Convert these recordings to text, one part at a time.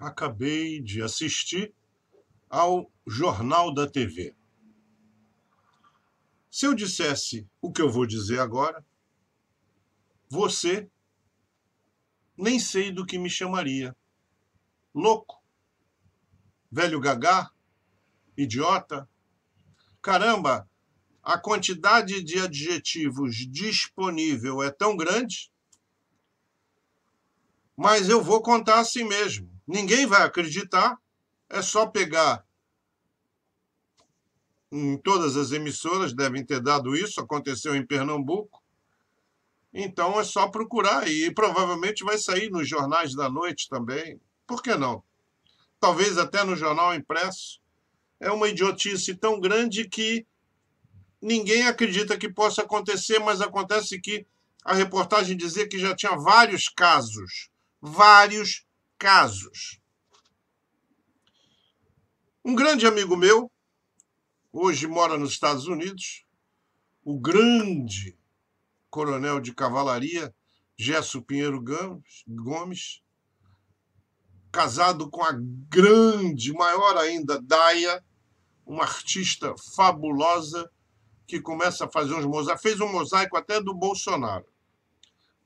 acabei de assistir ao Jornal da TV. Se eu dissesse o que eu vou dizer agora, você nem sei do que me chamaria. Louco, velho gagá, idiota. Caramba, a quantidade de adjetivos disponível é tão grande mas eu vou contar assim mesmo. Ninguém vai acreditar, é só pegar. Em todas as emissoras devem ter dado isso, aconteceu em Pernambuco. Então é só procurar e provavelmente vai sair nos jornais da noite também. Por que não? Talvez até no jornal impresso. É uma idiotice tão grande que ninguém acredita que possa acontecer, mas acontece que a reportagem dizia que já tinha vários casos vários casos. Um grande amigo meu, hoje mora nos Estados Unidos, o grande coronel de cavalaria Gesso Pinheiro Gomes, casado com a grande, maior ainda, Daia, uma artista fabulosa que começa a fazer uns mosaicos, fez um mosaico até do Bolsonaro.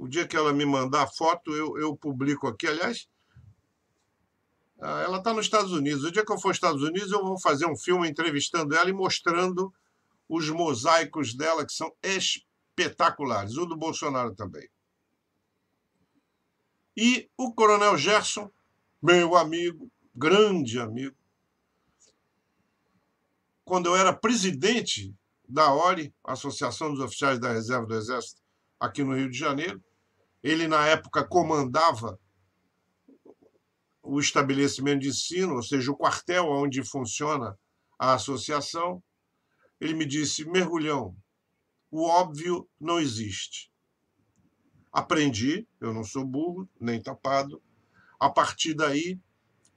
O dia que ela me mandar a foto, eu, eu publico aqui. Aliás, ah, ela está nos Estados Unidos. O dia que eu for aos Estados Unidos, eu vou fazer um filme entrevistando ela e mostrando os mosaicos dela, que são espetaculares. O do Bolsonaro também. E o Coronel Gerson, meu amigo, grande amigo, quando eu era presidente da ORE, Associação dos Oficiais da Reserva do Exército, aqui no Rio de Janeiro, ele, na época, comandava o estabelecimento de ensino, ou seja, o quartel onde funciona a associação. Ele me disse: Mergulhão, o óbvio não existe. Aprendi, eu não sou burro, nem tapado. A partir daí,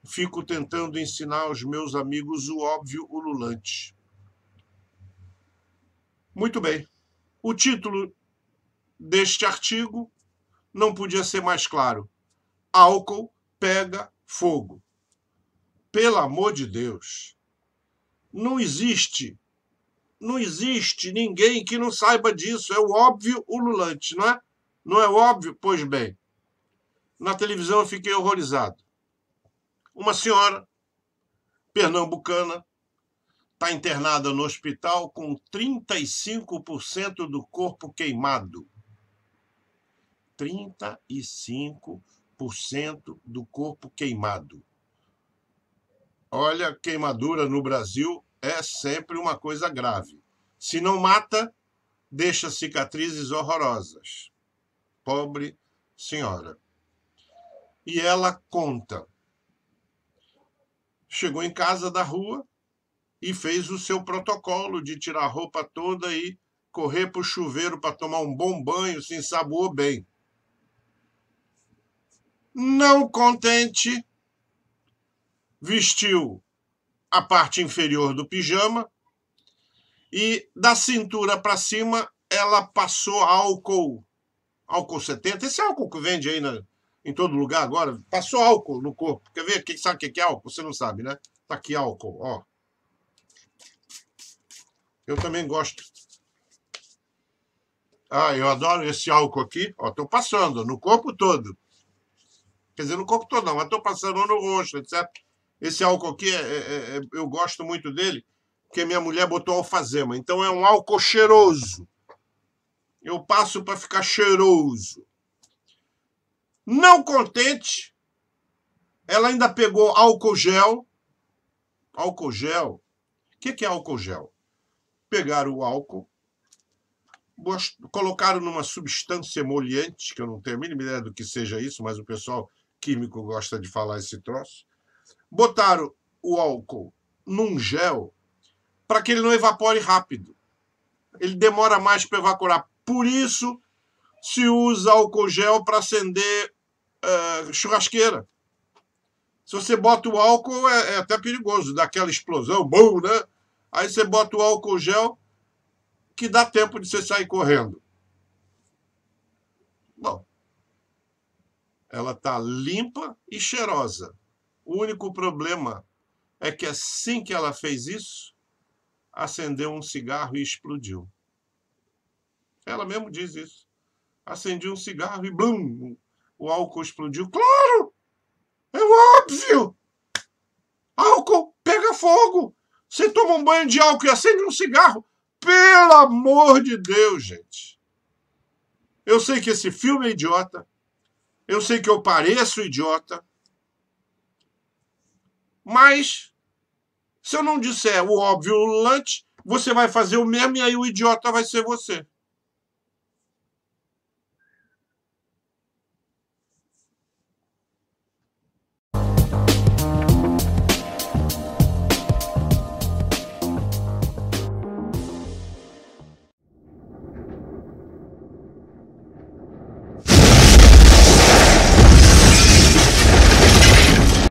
fico tentando ensinar aos meus amigos o óbvio ululante. Muito bem. O título deste artigo não podia ser mais claro. Álcool pega fogo. Pelo amor de Deus. Não existe. Não existe ninguém que não saiba disso. É o óbvio ululante, não é? Não é óbvio? Pois bem. Na televisão eu fiquei horrorizado. Uma senhora pernambucana está internada no hospital com 35% do corpo queimado 35% do corpo queimado. Olha, queimadura no Brasil é sempre uma coisa grave. Se não mata, deixa cicatrizes horrorosas. Pobre senhora. E ela conta. Chegou em casa da rua e fez o seu protocolo de tirar a roupa toda e correr para o chuveiro para tomar um bom banho, se ensaboou bem. Não contente, vestiu a parte inferior do pijama e da cintura para cima ela passou álcool, álcool 70, esse álcool que vende aí na, em todo lugar agora, passou álcool no corpo. Quer ver? Quem sabe o que é álcool? Você não sabe, né? Tá aqui álcool, ó. Eu também gosto. Ah, eu adoro esse álcool aqui. Ó, tô passando no corpo todo. Quer dizer, não todo não, mas estou passando no rosto, etc. Esse álcool aqui, é, é, é, é, eu gosto muito dele, porque minha mulher botou alfazema. Então é um álcool cheiroso. Eu passo para ficar cheiroso. Não contente, ela ainda pegou álcool gel. Álcool gel? O que, que é álcool gel? Pegaram o álcool, colocaram numa substância emoliente, que eu não tenho a mínima ideia do que seja isso, mas o pessoal químico gosta de falar esse troço, botaram o álcool num gel para que ele não evapore rápido. Ele demora mais para evaporar. Por isso se usa álcool gel para acender uh, churrasqueira. Se você bota o álcool, é, é até perigoso, daquela explosão, bom, né? Aí você bota o álcool gel, que dá tempo de você sair correndo. Ela está limpa e cheirosa. O único problema é que assim que ela fez isso, acendeu um cigarro e explodiu. Ela mesmo diz isso. Acendi um cigarro e blum, o álcool explodiu. Claro! É óbvio! Álcool pega fogo. Você toma um banho de álcool e acende um cigarro. Pelo amor de Deus, gente. Eu sei que esse filme é idiota. Eu sei que eu pareço idiota. Mas se eu não disser o óbvio o lante, você vai fazer o mesmo e aí o idiota vai ser você.